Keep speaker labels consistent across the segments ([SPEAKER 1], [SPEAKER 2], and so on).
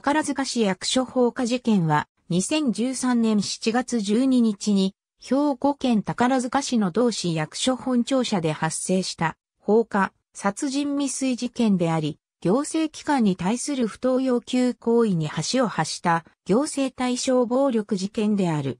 [SPEAKER 1] 宝塚市役所放火事件は、2013年7月12日に、兵庫県宝塚市の同市役所本庁舎で発生した放火、殺人未遂事件であり、行政機関に対する不当要求行為に橋を発した行政対象暴力事件である。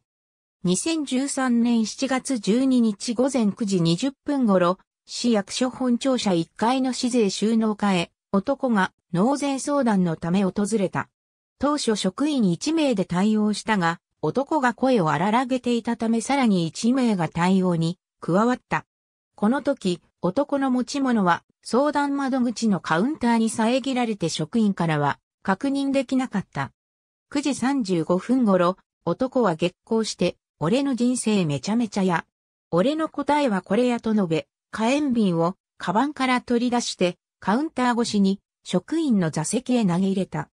[SPEAKER 1] 2013年7月12日午前9時20分頃、市役所本庁舎1階の市税収納課へ、男が納税相談のため訪れた。当初職員1名で対応したが、男が声を荒らげていたためさらに1名が対応に加わった。この時、男の持ち物は相談窓口のカウンターに遮られて職員からは確認できなかった。9時35分頃、男は激光して、俺の人生めちゃめちゃや。俺の答えはこれやと述べ、火炎瓶をカバンから取り出して、カウンター越しに職員の座席へ投げ入れた。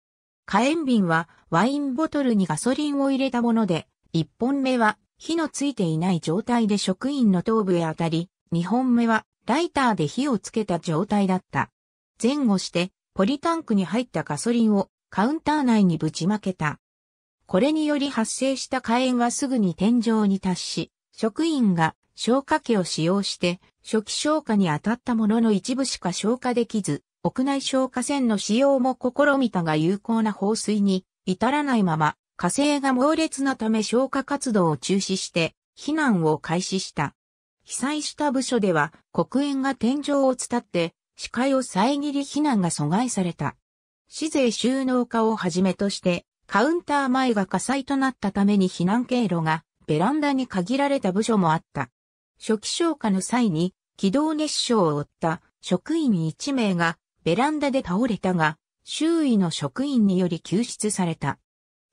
[SPEAKER 1] 火炎瓶はワインボトルにガソリンを入れたもので、一本目は火のついていない状態で職員の頭部へ当たり、二本目はライターで火をつけた状態だった。前後してポリタンクに入ったガソリンをカウンター内にぶちまけた。これにより発生した火炎はすぐに天井に達し、職員が消火器を使用して初期消火に当たったものの一部しか消火できず、屋内消火栓の使用も試みたが有効な放水に至らないまま火星が猛烈なため消火活動を中止して避難を開始した。被災した部署では黒煙が天井を伝って視界を遮り避難が阻害された。市税収納課をはじめとしてカウンター前が火災となったために避難経路がベランダに限られた部署もあった。初期消火の際に軌道熱傷を負った職員1名がベランダで倒れたが、周囲の職員により救出された。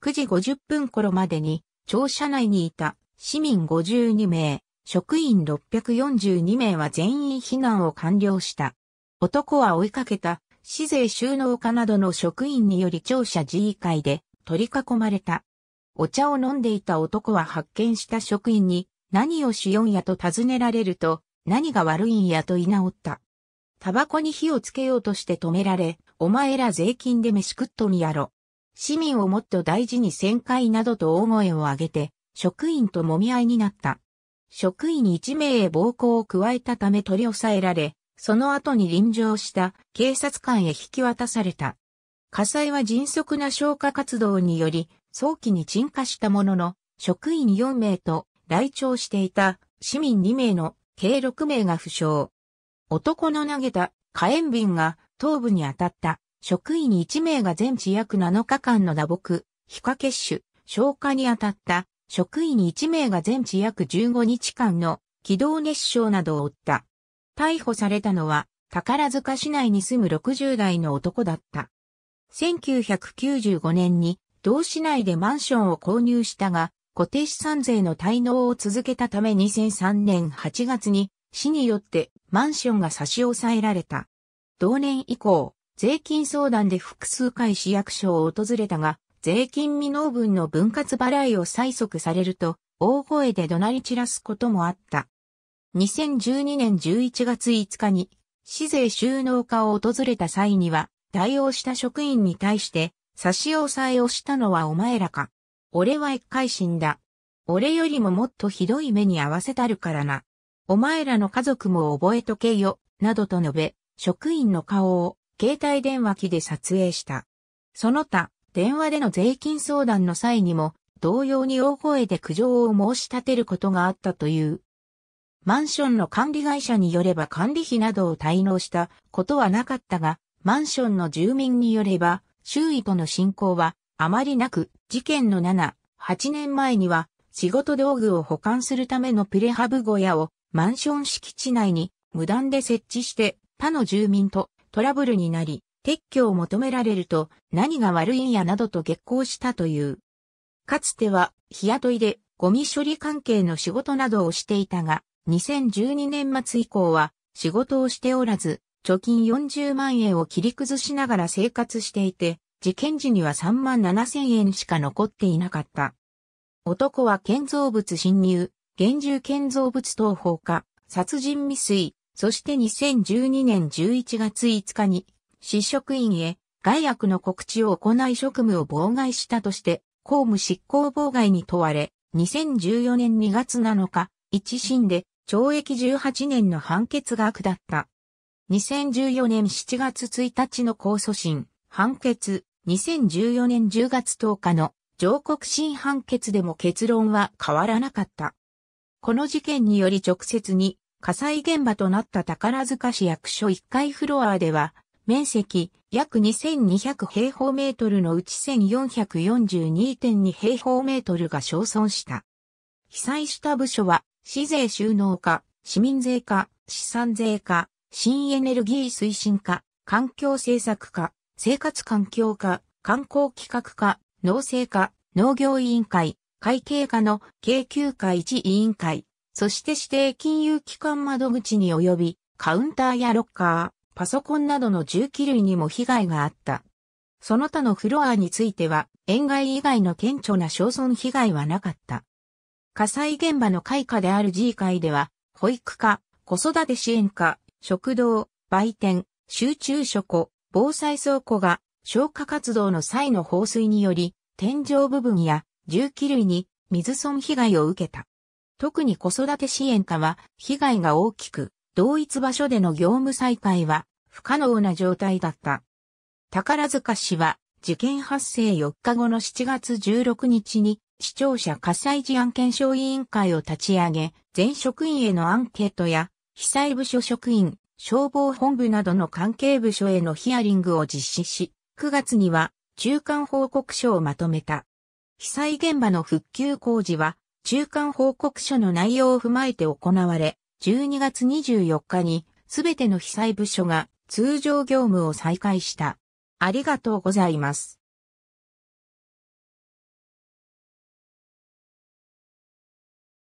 [SPEAKER 1] 9時50分頃までに、庁舎内にいた市民52名、職員642名は全員避難を完了した。男は追いかけた、市税収納課などの職員により庁舎自衛会で取り囲まれた。お茶を飲んでいた男は発見した職員に何をしよんやと尋ねられると何が悪いんやと居直った。タバコに火をつけようとして止められ、お前ら税金で飯食っとんやろ。市民をもっと大事に旋回などと大声を上げて、職員と揉み合いになった。職員1名へ暴行を加えたため取り押さえられ、その後に臨場した警察官へ引き渡された。火災は迅速な消火活動により、早期に鎮火したものの、職員4名と来庁していた市民2名の計6名が負傷。男の投げた火炎瓶が頭部に当たった。職員1名が全治約7日間の打撲、皮下血腫、消化に当たった。職員1名が全治約15日間の気道熱傷などを負った。逮捕されたのは宝塚市内に住む60代の男だった。1995年に同市内でマンションを購入したが、固定資産税の滞納を続けたため2003年8月に市によってマンションが差し押さえられた。同年以降、税金相談で複数回市役所を訪れたが、税金未納分の分割払いを催促されると、大声で怒鳴り散らすこともあった。2012年11月5日に、市税収納課を訪れた際には、対応した職員に対して、差し押さえをしたのはお前らか。俺は一回死んだ。俺よりももっとひどい目に合わせたるからな。お前らの家族も覚えとけよ、などと述べ、職員の顔を携帯電話機で撮影した。その他、電話での税金相談の際にも、同様に大声で苦情を申し立てることがあったという。マンションの管理会社によれば管理費などを滞納したことはなかったが、マンションの住民によれば、周囲との進行はあまりなく、事件の7、8年前には仕事道具を保管するためのプレハブ小屋をマンション敷地内に無断で設置して他の住民とトラブルになり、撤去を求められると何が悪いんやなどと激高したという。かつては日雇いでゴミ処理関係の仕事などをしていたが、2012年末以降は仕事をしておらず、貯金40万円を切り崩しながら生活していて、事件時には3万7千円しか残っていなかった。男は建造物侵入、現住建造物等放火、殺人未遂、そして2012年11月5日に、市職員へ害悪の告知を行い職務を妨害したとして、公務執行妨害に問われ、2014年2月7日、一審で懲役18年の判決が下った。2014年7月1日の控訴審、判決、2014年10月10日の上告審判決でも結論は変わらなかった。この事件により直接に火災現場となった宝塚市役所1階フロアでは、面積約2200平方メートルのうち1442.2平方メートルが焼損した。被災した部署は、市税収納課、市民税課、資産税課、新エネルギー推進課、環境政策課、生活環境課、観光企画課、農政課、農業委員会、会計課の京急会一委員会、そして指定金融機関窓口に及び、カウンターやロッカー、パソコンなどの重機類にも被害があった。その他のフロアについては、園外以外の顕著な焼損被害はなかった。火災現場の会課である G 会では、保育課、子育て支援課、食堂、売店、集中書庫、防災倉庫が消火活動の際の放水により、天井部分や重機類に水損被害を受けた。特に子育て支援課は被害が大きく、同一場所での業務再開は不可能な状態だった。宝塚市は事件発生4日後の7月16日に視聴者火災事案検証委員会を立ち上げ、全職員へのアンケートや被災部署職員、消防本部などの関係部署へのヒアリングを実施し、9月には中間報告書をまとめた。被災現場の復旧工事は、中間報告書の内容を踏まえて行われ、12月24日に、すべての被災部署が通常業務を再開した。ありがとうございます。